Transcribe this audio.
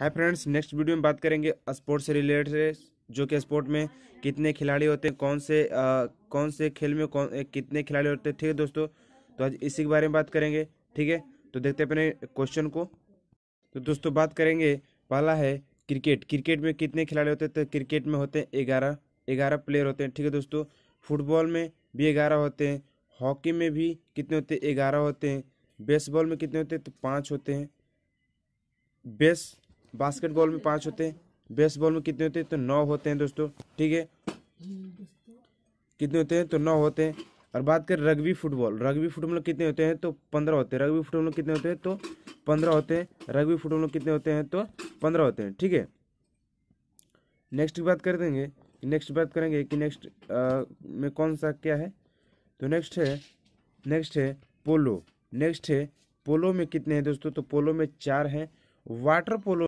है friends next video में बात करेंगे स्पोर्ट्स से रिलेटेड जो कि स्पोर्ट में कितने खिलाड़ी होते हैं कौन से आ, कौन से खेल में कौन ए, कितने खिलाड़ी होते हैं ठीक है दोस्तों तो आज इसी के बारे में बात करेंगे ठीक है तो देखते हैं अपने क्वेश्चन को तो दोस्तों बात करेंगे पहला है क्रिकेट क्रिकेट में कितने खिलाड़ी होते हैं तो क्रिकेट में होते हैं ग्यारह ग्यारह प्लेयर होते हैं ठीक है दोस्तों फुटबॉल में भी ग्यारह होते हैं हॉकी में भी कितने होते हैं ग्यारह होते हैं बेसबॉल में कितने होते हैं तो पाँच होते हैं बेस बास्केटबॉल में पाँच होते हैं बेसबॉल में कितने होते हैं तो नौ होते हैं दोस्तों ठीक है कितने होते हैं तो नौ होते हैं और बात करें रग्बी फुटबॉल रग्बी फुटबॉल कितने होते हैं तो पंद्रह होते हैं रग्बी फुटबॉल कितने होते हैं तो पंद्रह होते हैं रग्बी फुटबॉल कितने होते हैं तो पंद्रह होते हैं ठीक है नेक्स्ट की बात कर देंगे नेक्स्ट बात करेंगे कि नेक्स्ट में कौन सा क्या है तो नेक्स्ट है नेक्स्ट है पोलो नेक्स्ट है पोलो में कितने हैं दोस्तों तो पोलो में चार हैं वाटर पोलो